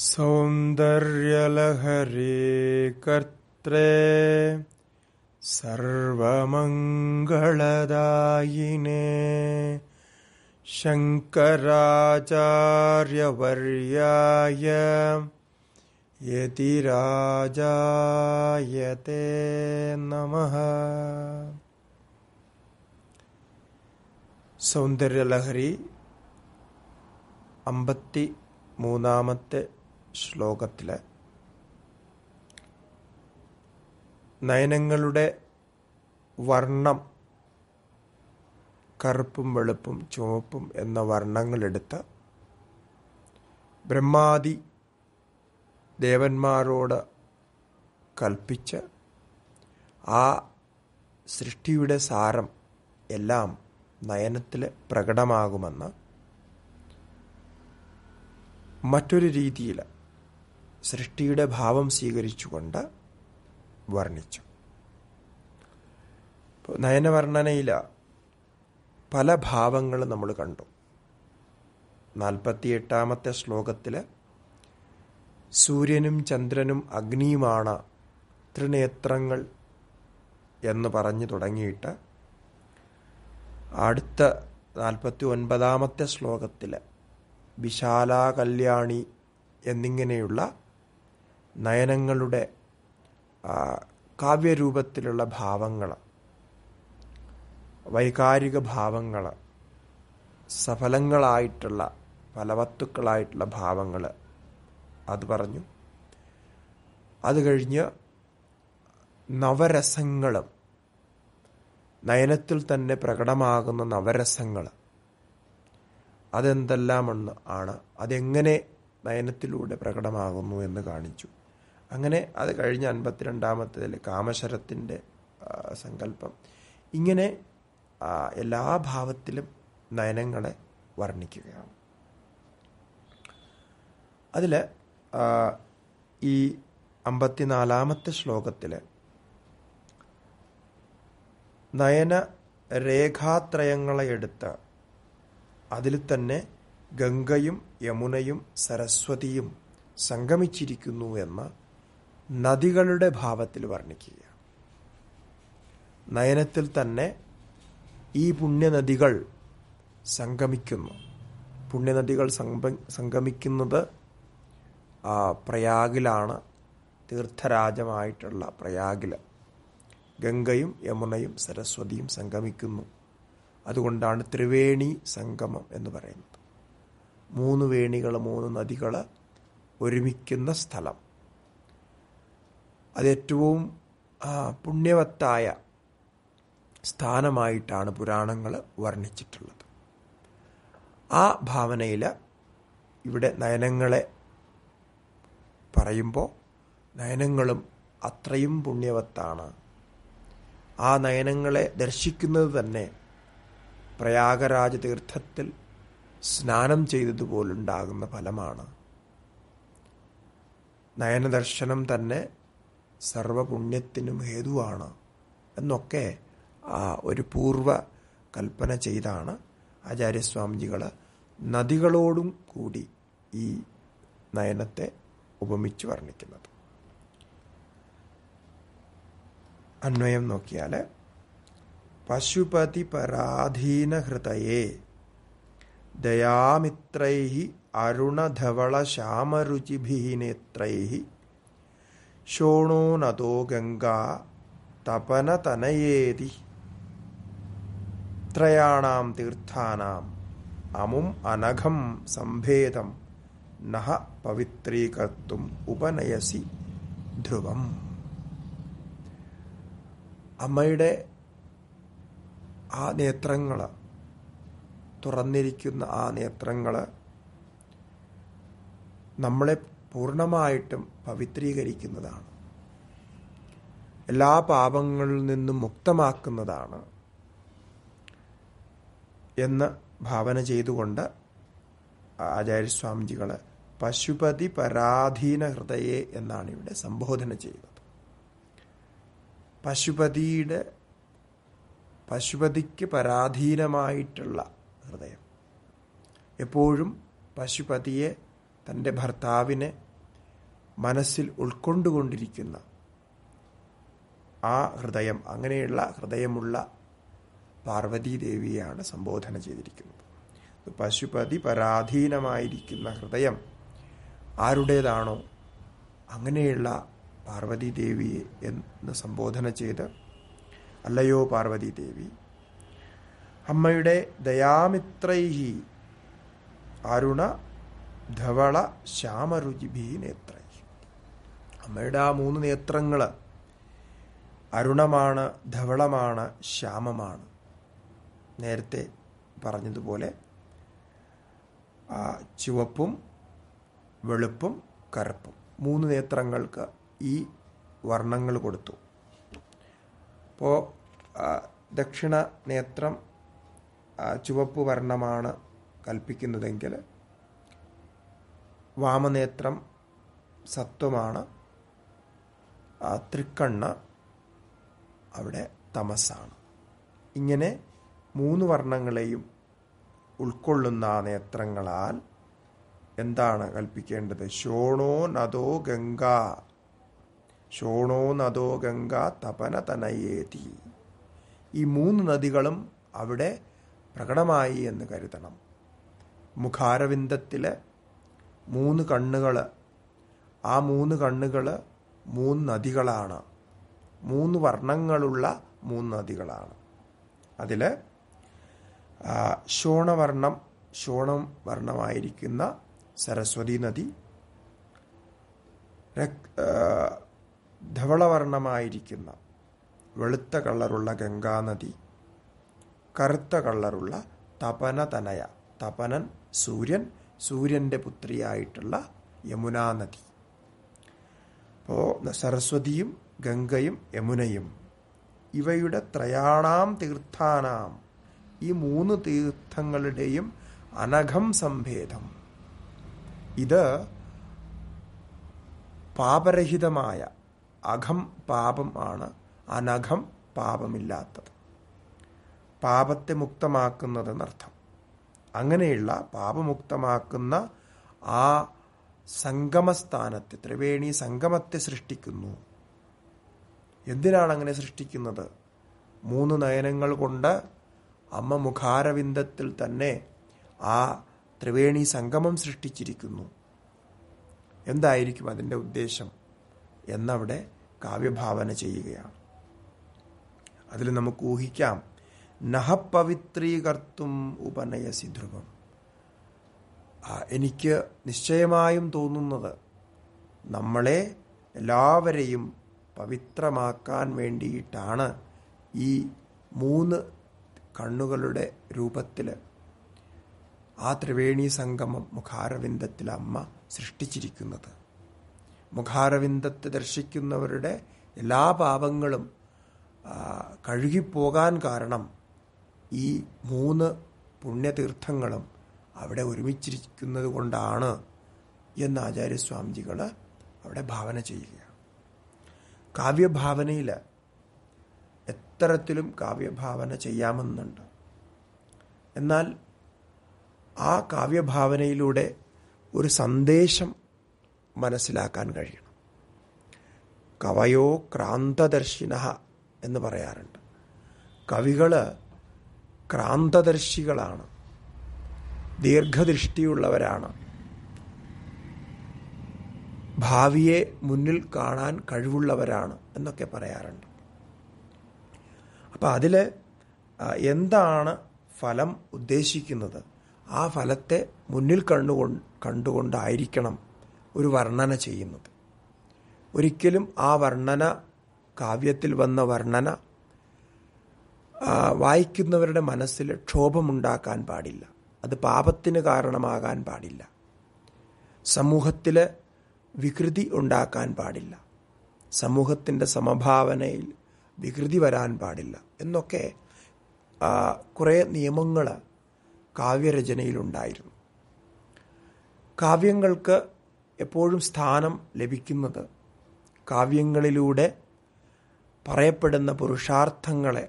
सौन्दर्यलहरे कर्त्रे सर्वमङ्गलदायिने शङ्कराचार्यवर्याय यतिराजायते नमः സൗന്ദര്യലഹരി അമ്പത്തി മൂന്നാമത്തെ ശ്ലോകത്തിൽ നയനങ്ങളുടെ വർണ്ണം കറുപ്പും വെളുപ്പും ചുവപ്പും എന്ന വർണ്ണങ്ങളെടുത്ത് ബ്രഹ്മാദി ദേവന്മാരോട് കൽപ്പിച്ച് ആ സൃഷ്ടിയുടെ സാരം എല്ലാം നയനത്തിൽ പ്രകടമാകുമെന്ന് മറ്റൊരു രീതിയിൽ സൃഷ്ടിയുടെ ഭാവം സ്വീകരിച്ചുകൊണ്ട് വർണ്ണിച്ചു നയനവർണ്ണനയില പല ഭാവങ്ങൾ നമ്മൾ കണ്ടു നാൽപ്പത്തിയെട്ടാമത്തെ എട്ടാമത്തെ ശ്ലോകത്തിൽ സൂര്യനും ചന്ദ്രനും അഗ്നിയുമാണ് ത്രിനേത്രങ്ങൾ എന്ന് പറഞ്ഞു തുടങ്ങിയിട്ട് അടുത്ത നാൽപ്പത്തി ഒൻപതാമത്തെ ശ്ലോകത്തിൽ വിശാലാകല്യാണി എന്നിങ്ങനെയുള്ള നയനങ്ങളുടെ കാവ്യരൂപത്തിലുള്ള ഭാവങ്ങൾ വൈകാരിക ഭാവങ്ങൾ സഫലങ്ങളായിട്ടുള്ള ഫലവത്തുക്കളായിട്ടുള്ള ഭാവങ്ങൾ അത് പറഞ്ഞു അത് കഴിഞ്ഞ് നവരസങ്ങളും നയനത്തിൽ തന്നെ പ്രകടമാകുന്ന നവരസങ്ങൾ അതെന്തെല്ലാമെന്ന് ആണ് അതെങ്ങനെ നയനത്തിലൂടെ പ്രകടമാകുന്നു എന്ന് കാണിച്ചു അങ്ങനെ അത് കഴിഞ്ഞ അൻപത്തിരണ്ടാമത്തേതിൽ കാമശരത്തിൻ്റെ സങ്കല്പം ഇങ്ങനെ എല്ലാ ഭാവത്തിലും നയനങ്ങളെ വർണ്ണിക്കുകയാണ് അതിൽ ഈ അമ്പത്തിനാലാമത്തെ ശ്ലോകത്തിൽ നയന രേഖാത്രയങ്ങളെ എടുത്ത് അതിൽ തന്നെ ഗംഗയും യമുനയും സരസ്വതിയും സംഗമിച്ചിരിക്കുന്നു എന്ന നദികളുടെ ഭാവത്തിൽ വർണ്ണിക്കുക നയനത്തിൽ തന്നെ ഈ പുണ്യനദികൾ സംഗമിക്കുന്നു പുണ്യനദികൾ സംഗമിക്കുന്നത് പ്രയാഗിലാണ് തീർത്ഥരാജമായിട്ടുള്ള പ്രയാഗിൽ ഗംഗയും യമുനയും സരസ്വതിയും സംഗമിക്കുന്നു അതുകൊണ്ടാണ് ത്രിവേണി സംഗമം എന്ന് പറയുന്നത് മൂന്ന് വേണികൾ മൂന്ന് നദികൾ ഒരുമിക്കുന്ന സ്ഥലം അതേറ്റവും പുണ്യവത്തായ സ്ഥാനമായിട്ടാണ് പുരാണങ്ങൾ വർണ്ണിച്ചിട്ടുള്ളത് ആ ഭാവനയിൽ ഇവിടെ നയനങ്ങളെ പറയുമ്പോൾ നയനങ്ങളും അത്രയും പുണ്യവത്താണ് ആ നയനങ്ങളെ ദർശിക്കുന്നത് തന്നെ പ്രയാഗരാജ തീർത്ഥത്തിൽ സ്നാനം ചെയ്തതുപോലുണ്ടാകുന്ന ഫലമാണ് നയനദർശനം തന്നെ സർവപുണ്യത്തിനും ഹേതുവാണ് എന്നൊക്കെ ആ ഒരു പൂർവ കൽപ്പന ചെയ്താണ് ആചാര്യസ്വാമിജികൾ നദികളോടും കൂടി ഈ നയനത്തെ ഉപമിച്ച് വർണ്ണിക്കുന്നത് അന്വയം നോക്കിയാൽ പശുപതി പരാധീനഹൃതയെ ദയാമിത്രൈ അരുണധവള ശ്യാമരുചിഭി ശോണോ നദോ ഗംഗ തപന തനയേതി ത്രയാണാം തീർത്ഥാനാം അമും അനഘം സംഭേദം നഹ പവിത്രീകർത്തും ഉപനയസി ധ്രുവം അമ്മയുടെ ആ നേത്രങ്ങൾ തുറന്നിരിക്കുന്ന ആ നേത്രങ്ങൾ നമ്മളെ പൂർണ്ണമായിട്ടും പവിത്രീകരിക്കുന്നതാണ് എല്ലാ പാപങ്ങളിൽ നിന്നും മുക്തമാക്കുന്നതാണ് എന്ന് ഭാവന ചെയ്തുകൊണ്ട് ആചാര്യസ്വാമിജികൾ പശുപതി പരാധീന ഹൃദയെ എന്നാണ് ഇവിടെ സംബോധന ചെയ്യുന്നത് പശുപതിയുടെ പശുപതിക്ക് പരാധീനമായിട്ടുള്ള ഹൃദയം എപ്പോഴും പശുപതിയെ തൻ്റെ ഭർത്താവിനെ മനസ്സിൽ ഉൾക്കൊണ്ടുകൊണ്ടിരിക്കുന്ന ആ ഹൃദയം അങ്ങനെയുള്ള ഹൃദയമുള്ള പാർവതീദേവിയാണ് സംബോധന ചെയ്തിരിക്കുന്നത് പശുപതി പരാധീനമായിരിക്കുന്ന ഹൃദയം ആരുടേതാണോ അങ്ങനെയുള്ള പാർവതീദേവിയെ എന്ന് സംബോധന ചെയ്ത് അല്ലയോ പാർവതീദേവി അമ്മയുടെ ദയാമിത്രൈഹി അരുണ ധവള ശ്യാമരുചിഭി നേത്ര അമ്മയുടെ ആ മൂന്ന് നേത്രങ്ങൾ അരുണമാണ് ധവളമാണ് ശ്യാമമാണ് നേരത്തെ പറഞ്ഞതുപോലെ ആ ചുവപ്പും വെളുപ്പും കറുപ്പും മൂന്ന് നേത്രങ്ങൾക്ക് ഈ വർണ്ണങ്ങൾ കൊടുത്തു അപ്പോൾ ദക്ഷിണ നേത്രം ചുവപ്പ് വർണ്ണമാണ് കൽപ്പിക്കുന്നതെങ്കിൽ വാമനേത്രം സത്വമാണ് തൃക്കണ്ണ അവിടെ തമസാണ് ഇങ്ങനെ മൂന്ന് വർണ്ണങ്ങളെയും ഉൾക്കൊള്ളുന്ന നേത്രങ്ങളാൽ എന്താണ് കൽപ്പിക്കേണ്ടത് ഷോണോ നദോ ഗംഗ ഷോണോ നദോ ഗംഗ തപന തനയേതി ഈ മൂന്ന് നദികളും അവിടെ പ്രകടമായി എന്ന് കരുതണം മുഖാരവിന്ദത്തിലെ മൂന്ന് കണ്ണുകൾ ആ മൂന്ന് കണ്ണുകൾ മൂന്ന് നദികളാണ് മൂന്ന് വർണ്ണങ്ങളുള്ള മൂന്ന് നദികളാണ് അതിൽ ശോണവർണം ശോണം വർണ്ണമായിരിക്കുന്ന സരസ്വതി നദി ധവളവർണ്ണമായിരിക്കുന്ന വെളുത്ത കള്ളറുള്ള ഗംഗാനദി കറുത്ത കള്ളറുള്ള തപന തനയ തപനൻ സൂര്യൻ സൂര്യൻ്റെ പുത്രിയായിട്ടുള്ള യമുനാ നദി അപ്പോൾ സരസ്വതിയും ഗംഗയും യമുനയും ഇവയുടെ ത്രയാണാം തീർത്ഥാനാം ഈ മൂന്ന് തീർത്ഥങ്ങളുടെയും അനഘം സംഭേദം ഇത് പാപരഹിതമായ അഘം പാപം ആണ് അനഘം പാപമില്ലാത്തത് പാപത്തെ മുക്തമാക്കുന്നതെന്നർത്ഥം അങ്ങനെയുള്ള പാപമുക്തമാക്കുന്ന ആ സംഗമസ്ഥാനത്തെ ത്രിവേണി സംഗമത്തെ സൃഷ്ടിക്കുന്നു എന്തിനാണ് അങ്ങനെ സൃഷ്ടിക്കുന്നത് മൂന്ന് നയനങ്ങൾ കൊണ്ട് അമ്മ മുഖാരവിന്ദത്തിൽ തന്നെ ആ ത്രിവേണി സംഗമം സൃഷ്ടിച്ചിരിക്കുന്നു എന്തായിരിക്കും അതിൻ്റെ ഉദ്ദേശം എന്നവിടെ കാവ്യഭാവന ചെയ്യുകയാണ് അതിൽ നമുക്ക് ഊഹിക്കാം നഹപവിത്രീകർത്തും ഉപനയസി ധ്രുവം എനിക്ക് നിശ്ചയമായും തോന്നുന്നത് നമ്മളെ എല്ലാവരെയും പവിത്രമാക്കാൻ വേണ്ടിയിട്ടാണ് ഈ മൂന്ന് കണ്ണുകളുടെ രൂപത്തിൽ ആ ത്രിവേണി സംഗമം മുഖാരവിന്ദത്തിൽ അമ്മ സൃഷ്ടിച്ചിരിക്കുന്നത് മുഖാരവിന്ദത്തെ ദർശിക്കുന്നവരുടെ എല്ലാ പാപങ്ങളും കഴുകിപ്പോകാൻ കാരണം ഈ മൂന്ന് പുണ്യതീർത്ഥങ്ങളും അവിടെ ഒരുമിച്ചിരിക്കുന്നത് കൊണ്ടാണ് എന്ന് ആചാര്യസ്വാമിജികൾ അവിടെ ഭാവന ചെയ്യുകയാണ് കാവ്യഭാവനയിൽ എത്തരത്തിലും കാവ്യഭാവന ചെയ്യാമെന്നുണ്ട് എന്നാൽ ആ കാവ്യഭാവനയിലൂടെ ഒരു സന്ദേശം മനസ്സിലാക്കാൻ കഴിയണം കവയോ ക്രാന്തദർശിന എന്ന് പറയാറുണ്ട് കവികള് ക്രാന്തദർശികളാണ് ദീർഘദൃഷ്ടിയുള്ളവരാണ് ഭാവിയെ മുന്നിൽ കാണാൻ കഴിവുള്ളവരാണ് എന്നൊക്കെ പറയാറുണ്ട് അപ്പം അതിൽ എന്താണ് ഫലം ഉദ്ദേശിക്കുന്നത് ആ ഫലത്തെ മുന്നിൽ കണ്ടുകൊണ്ട് കണ്ടുകൊണ്ടായിരിക്കണം ഒരു വർണ്ണന ചെയ്യുന്നത് ഒരിക്കലും ആ വർണ്ണന കാവ്യത്തിൽ വന്ന വർണ്ണന വായിക്കുന്നവരുടെ മനസ്സിൽ ക്ഷോഭമുണ്ടാക്കാൻ പാടില്ല അത് പാപത്തിന് കാരണമാകാൻ പാടില്ല സമൂഹത്തിൽ വികൃതി ഉണ്ടാക്കാൻ പാടില്ല സമൂഹത്തിൻ്റെ സമഭാവനയിൽ വികൃതി വരാൻ പാടില്ല എന്നൊക്കെ കുറേ നിയമങ്ങൾ കാവ്യരചനയിലുണ്ടായിരുന്നു കാവ്യങ്ങൾക്ക് എപ്പോഴും സ്ഥാനം ലഭിക്കുന്നത് കാവ്യങ്ങളിലൂടെ പറയപ്പെടുന്ന പുരുഷാർത്ഥങ്ങളെ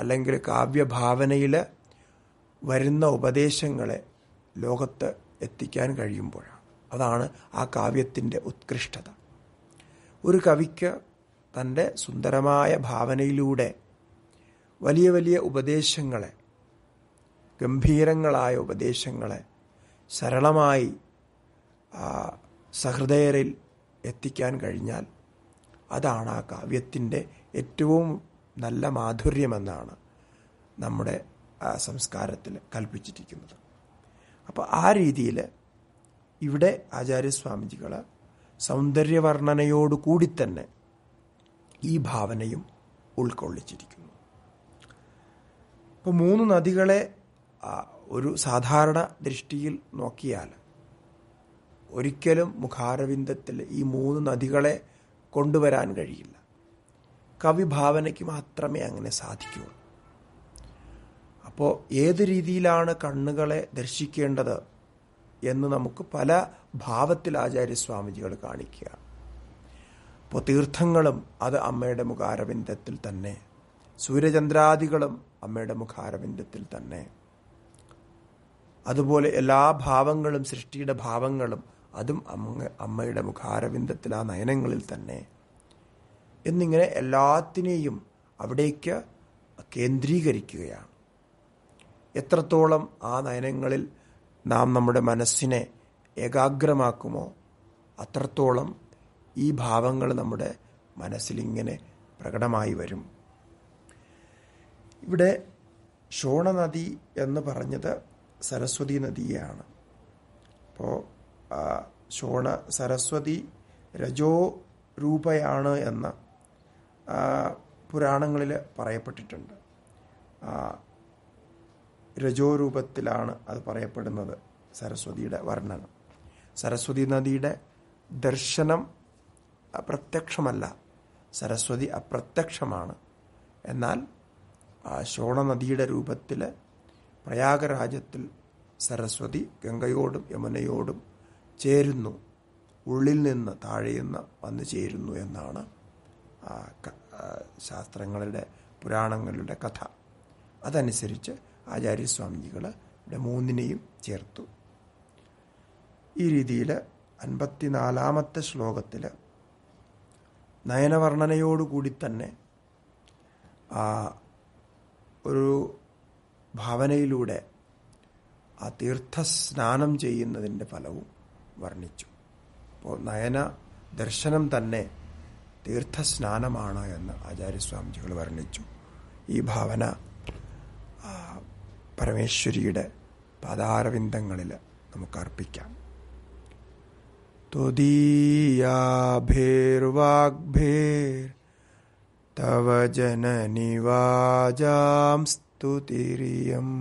അല്ലെങ്കിൽ കാവ്യഭാവനയിൽ വരുന്ന ഉപദേശങ്ങളെ ലോകത്ത് എത്തിക്കാൻ കഴിയുമ്പോഴാണ് അതാണ് ആ കാവ്യത്തിൻ്റെ ഉത്കൃഷ്ടത ഒരു കവിക്ക് തൻ്റെ സുന്ദരമായ ഭാവനയിലൂടെ വലിയ വലിയ ഉപദേശങ്ങളെ ഗംഭീരങ്ങളായ ഉപദേശങ്ങളെ സരളമായി സഹൃദയരിൽ എത്തിക്കാൻ കഴിഞ്ഞാൽ അതാണ് ആ കാവ്യത്തിൻ്റെ ഏറ്റവും നല്ല മാധുര്യമെന്നാണ് നമ്മുടെ സംസ്കാരത്തിൽ കൽപ്പിച്ചിരിക്കുന്നത് അപ്പോൾ ആ രീതിയിൽ ഇവിടെ ആചാര്യസ്വാമിജികൾ സൗന്ദര്യവർണ്ണനയോടുകൂടി തന്നെ ഈ ഭാവനയും ഉൾക്കൊള്ളിച്ചിരിക്കുന്നു ഇപ്പോൾ മൂന്ന് നദികളെ ഒരു സാധാരണ ദൃഷ്ടിയിൽ നോക്കിയാൽ ഒരിക്കലും മുഖാരവിന്ദത്തിൽ ഈ മൂന്ന് നദികളെ കൊണ്ടുവരാൻ കഴിയില്ല കവിഭാവനയ്ക്ക് മാത്രമേ അങ്ങനെ സാധിക്കുകയുള്ളൂ അപ്പോൾ ഏത് രീതിയിലാണ് കണ്ണുകളെ ദർശിക്കേണ്ടത് എന്ന് നമുക്ക് പല ഭാവത്തിൽ ആചാര്യസ്വാമിജികൾ കാണിക്കുക അപ്പോൾ തീർത്ഥങ്ങളും അത് അമ്മയുടെ മുഖാരവിന്ദത്തിൽ തന്നെ സൂര്യചന്ദ്രാദികളും അമ്മയുടെ മുഖാരവിന്ദത്തിൽ തന്നെ അതുപോലെ എല്ലാ ഭാവങ്ങളും സൃഷ്ടിയുടെ ഭാവങ്ങളും അതും അമ്മ അമ്മയുടെ മുഖാരവിന്ദത്തിൽ ആ നയനങ്ങളിൽ തന്നെ എന്നിങ്ങനെ എല്ലാത്തിനെയും അവിടേക്ക് കേന്ദ്രീകരിക്കുകയാണ് എത്രത്തോളം ആ നയനങ്ങളിൽ നാം നമ്മുടെ മനസ്സിനെ ഏകാഗ്രമാക്കുമോ അത്രത്തോളം ഈ ഭാവങ്ങൾ നമ്മുടെ മനസ്സിലിങ്ങനെ പ്രകടമായി വരും ഇവിടെ ഷോണ നദി എന്ന് പറഞ്ഞത് സരസ്വതി നദിയാണ് അപ്പോൾ ഷോണ സരസ്വതി രജോ രൂപയാണ് എന്ന് പുരാണങ്ങളിൽ പറയപ്പെട്ടിട്ടുണ്ട് രജോരൂപത്തിലാണ് അത് പറയപ്പെടുന്നത് സരസ്വതിയുടെ വർണ്ണനം സരസ്വതി നദിയുടെ ദർശനം അപ്രത്യക്ഷമല്ല സരസ്വതി അപ്രത്യക്ഷമാണ് എന്നാൽ ശോണ നദിയുടെ രൂപത്തിൽ പ്രയാഗരാജ്യത്തിൽ സരസ്വതി ഗംഗയോടും യമുനയോടും ചേരുന്നു ഉള്ളിൽ നിന്ന് താഴെയുന്ന വന്നു ചേരുന്നു എന്നാണ് ശാസ്ത്രങ്ങളുടെ പുരാണങ്ങളുടെ കഥ അതനുസരിച്ച് ആചാര്യസ്വാമിജികൾ ഇവിടെ മൂന്നിനെയും ചേർത്തു ഈ രീതിയിൽ അൻപത്തിനാലാമത്തെ ശ്ലോകത്തിൽ നയനവർണ്ണനയോടുകൂടി തന്നെ ഒരു ഭാവനയിലൂടെ ആ തീർത്ഥസ്നാനം ചെയ്യുന്നതിൻ്റെ ഫലവും വർണ്ണിച്ചു അപ്പോൾ നയന ദർശനം തന്നെ തീർത്ഥസ്നാനമാണ് എന്ന് ആചാര്യസ്വാമിജികൾ വർണ്ണിച്ചു ഈ ഭാവന പരമേശ്വരിയുടെ പദാരവിന്ദങ്ങളിൽ നമുക്ക് അർപ്പിക്കാം തുദീയാഭേർവാഗ്ഭേർ തവ ജനനിവാജാം സ്തുതിരിയം